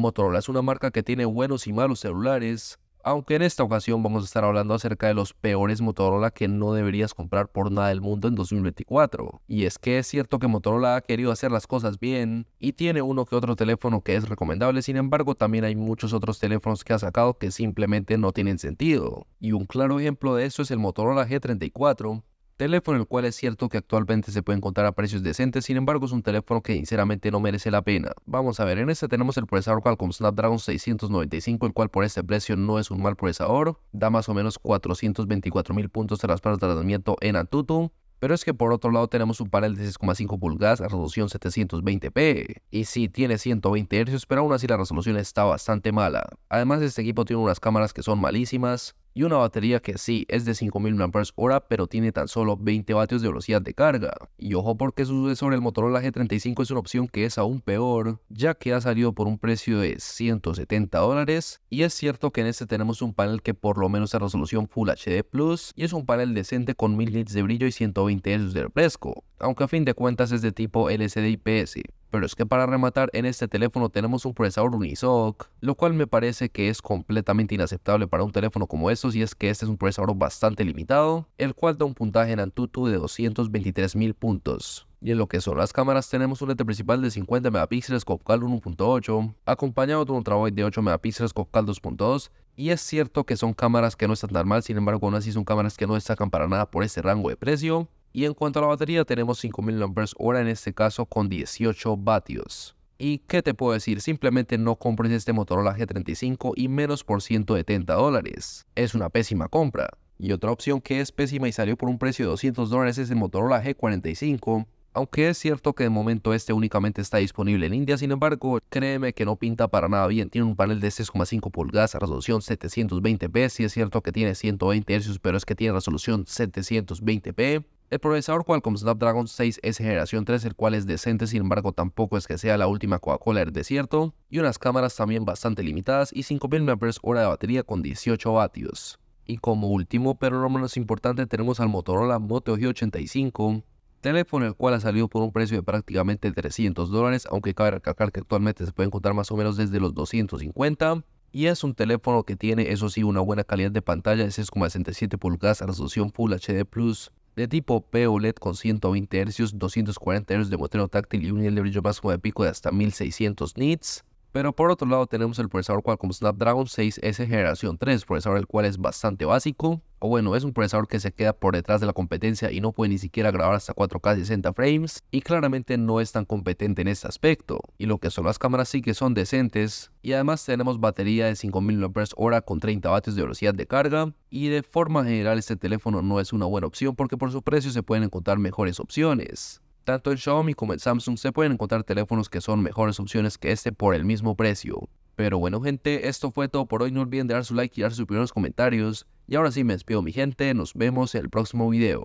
Motorola es una marca que tiene buenos y malos celulares, aunque en esta ocasión vamos a estar hablando acerca de los peores Motorola que no deberías comprar por nada del mundo en 2024. Y es que es cierto que Motorola ha querido hacer las cosas bien y tiene uno que otro teléfono que es recomendable, sin embargo también hay muchos otros teléfonos que ha sacado que simplemente no tienen sentido. Y un claro ejemplo de eso es el Motorola G34, Teléfono el cual es cierto que actualmente se puede encontrar a precios decentes, sin embargo es un teléfono que sinceramente no merece la pena. Vamos a ver, en este tenemos el procesador Qualcomm Snapdragon 695, el cual por este precio no es un mal procesador, da más o menos 424 mil puntos partes de tratamiento en Antutu, pero es que por otro lado tenemos un panel de 6,5 pulgadas a resolución 720p. Y sí, tiene 120 Hz, pero aún así la resolución está bastante mala. Además este equipo tiene unas cámaras que son malísimas y una batería que sí es de 5000 mAh, pero tiene tan solo 20 vatios de velocidad de carga. Y ojo porque su sucesor, el Motorola G35, es una opción que es aún peor, ya que ha salido por un precio de 170 dólares. Y es cierto que en este tenemos un panel que por lo menos es resolución Full HD Plus, y es un panel decente con 1000 nits de brillo y 120 Hz de refresco, aunque a fin de cuentas es de tipo LCD IPS. Pero es que para rematar, en este teléfono tenemos un procesador Unisoc, lo cual me parece que es completamente inaceptable para un teléfono como estos si es que este es un procesador bastante limitado, el cual da un puntaje en Antutu de 223.000 puntos. Y en lo que son las cámaras tenemos un lente principal de 50 megapíxeles Copcal 1.8, acompañado de un Traboid de 8 megapíxeles Copcal 2.2, y es cierto que son cámaras que no están tan mal, sin embargo aún así son cámaras que no destacan para nada por ese rango de precio, y en cuanto a la batería, tenemos 5000 mAh en este caso con 18 vatios. ¿Y qué te puedo decir? Simplemente no compres este Motorola G35 y menos por 170 dólares. Es una pésima compra. Y otra opción que es pésima y salió por un precio de 200 dólares es el Motorola G45. Aunque es cierto que de momento este únicamente está disponible en India, sin embargo, créeme que no pinta para nada bien. Tiene un panel de 6,5 pulgadas a resolución 720p. Sí es cierto que tiene 120 Hz, pero es que tiene resolución 720p el procesador Qualcomm Snapdragon 6S generación 3, el cual es decente, sin embargo tampoco es que sea la última Coca-Cola del desierto, y unas cámaras también bastante limitadas y 5000 mAh de batería con 18 vatios. Y como último, pero no menos importante, tenemos al Motorola Moto G85, teléfono el cual ha salido por un precio de prácticamente 300 dólares, aunque cabe recalcar que actualmente se puede encontrar más o menos desde los 250. Y es un teléfono que tiene, eso sí, una buena calidad de pantalla de 6,67 pulgadas a resolución Full HD Plus de tipo POLED con 120 Hz, 240 Hz de moteo táctil y un nivel de brillo máximo de pico de hasta 1600 nits. Pero por otro lado tenemos el procesador Qualcomm Snapdragon 6S generación 3, procesador el cual es bastante básico, o bueno, es un procesador que se queda por detrás de la competencia y no puede ni siquiera grabar hasta 4K 60 frames, y claramente no es tan competente en este aspecto, y lo que son las cámaras sí que son decentes, y además tenemos batería de 5000 mAh con 30 watts de velocidad de carga, y de forma general este teléfono no es una buena opción porque por su precio se pueden encontrar mejores opciones. Tanto en Xiaomi como el Samsung se pueden encontrar teléfonos que son mejores opciones que este por el mismo precio. Pero bueno gente, esto fue todo por hoy, no olviden dar su like y dar sus primeros comentarios. Y ahora sí me despido mi gente, nos vemos en el próximo video.